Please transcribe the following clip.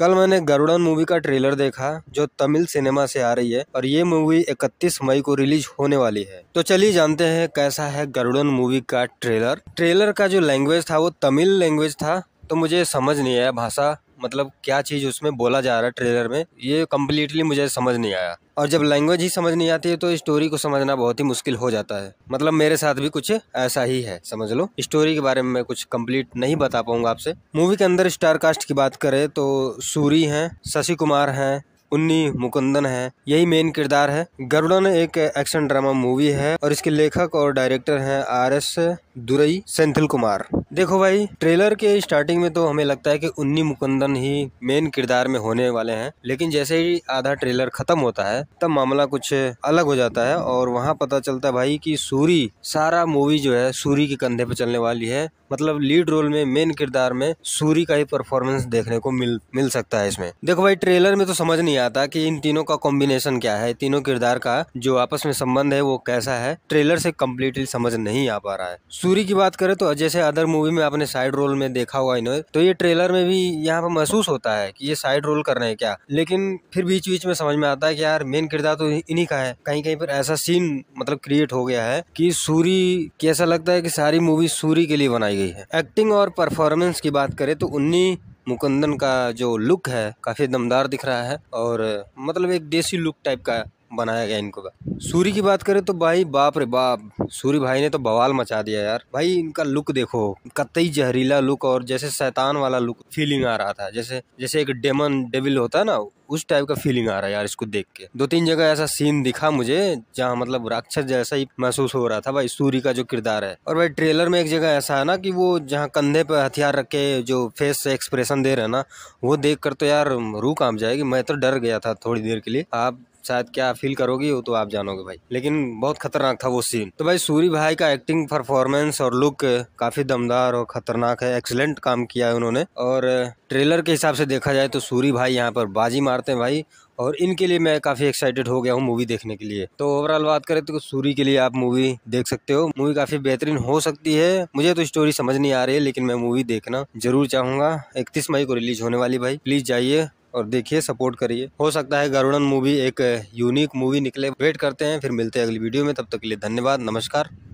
कल मैंने गरुड़न मूवी का ट्रेलर देखा जो तमिल सिनेमा से आ रही है और ये मूवी 31 मई को रिलीज होने वाली है तो चलिए जानते हैं कैसा है गरुड़न मूवी का ट्रेलर ट्रेलर का जो लैंग्वेज था वो तमिल लैंग्वेज था तो मुझे समझ नहीं आया भाषा मतलब क्या चीज़ उसमें बोला जा रहा है ट्रेलर में ये कम्प्लीटली मुझे समझ नहीं आया और जब लैंग्वेज ही समझ नहीं आती है तो स्टोरी को समझना बहुत ही मुश्किल हो जाता है मतलब मेरे साथ भी कुछ ऐसा ही है समझ लो स्टोरी के बारे में मैं कुछ कंप्लीट नहीं बता पाऊंगा आपसे मूवी के अंदर स्टारकास्ट की बात करें तो सूरी हैं शशि कुमार हैं उन्नी मुकुंदन है यही मेन किरदार है गरुड़न एक एक्शन ड्रामा मूवी है और इसके लेखक और डायरेक्टर हैं आर एस दुरई सेंथिल कुमार देखो भाई ट्रेलर के स्टार्टिंग में तो हमें लगता है कि उन्नी मुकंदन ही मेन किरदार में होने वाले हैं लेकिन जैसे ही आधा ट्रेलर खत्म होता है तब मामला कुछ अलग हो जाता है और वहाँ पता चलता है भाई कि सूरी सारा मूवी जो है सूरी के कंधे पर चलने वाली है मतलब लीड रोल में मेन किरदार में सूरी का ही परफॉर्मेंस देखने को मिल मिल सकता है इसमें देखो भाई ट्रेलर में तो समझ नहीं आता कि इन तीनों का कॉम्बिनेशन क्या है तीनों किरदार का जो आपस में संबंध है वो कैसा है ट्रेलर से कम्प्लीटली समझ नहीं आ पा रहा है सूरी की बात करें तो जैसे अदर मूवी मूवी में आपने साइड रोल में देखा होगा इन्होंने तो ये ट्रेलर में भी यहाँ पर महसूस होता है कि ये साइड रोल कर रहे हैं क्या लेकिन फिर बीच बीच में समझ में आता है कि यार मेन किरदार तो इन्हीं का है कहीं कहीं पर ऐसा सीन मतलब क्रिएट हो गया है कि सूरी कैसा लगता है कि सारी मूवी सूरी के लिए बनाई गई है एक्टिंग और परफॉर्मेंस की बात करें तो उन्नी मुकंदन का जो लुक है काफी दमदार दिख रहा है और मतलब एक देसी लुक टाइप का बनाया गया इनको सूरी की बात करें तो भाई बाप रे बाप सूरी भाई ने तो बवाल मचा दिया यार भाई इनका लुक देखो कतई जहरीला लुक और जैसे शैतान वाला लुक फीलिंग आ रहा था जैसे जैसे एक डेमन डेविल होता है ना उस टाइप का फीलिंग आ रहा है यार इसको देख के दो तीन जगह ऐसा सीन दिखा मुझे जहाँ मतलब राक्षस जैसा ही महसूस हो रहा था भाई सूरी का जो किरदार है और भाई ट्रेलर में एक जगह ऐसा है ना कि वो जहाँ कंधे पर हथियार रख के जो फेस से एक्सप्रेशन दे रहे ना वो देख कर तो यार रूह कांप जाएगी मैं तो डर गया था थोड़ी देर के लिए आप शायद क्या फील करोगी वो तो आप जानोगे भाई लेकिन बहुत खतरनाक था वो सीन तो भाई सूरी भाई का एक्टिंग परफॉर्मेंस और लुक काफी दमदार और खतरनाक है एक्सलेंट काम किया है उन्होंने और ट्रेलर के हिसाब से देखा जाए तो सूरी भाई यहाँ पर बाजी मारते हैं भाई और इनके लिए मैं काफ़ी एक्साइटेड हो गया हूँ मूवी देखने के लिए तो ओवरऑल बात करें तो सूरी के लिए आप मूवी देख सकते हो मूवी काफ़ी बेहतरीन हो सकती है मुझे तो स्टोरी समझ नहीं आ रही है लेकिन मैं मूवी देखना जरूर चाहूंगा इकतीस मई को रिलीज होने वाली भाई प्लीज़ जाइए और देखिए सपोर्ट करिए हो सकता है गरुड़न मूवी एक यूनिक मूवी निकले वेट करते हैं फिर मिलते हैं अगली वीडियो में तब तक के लिए धन्यवाद नमस्कार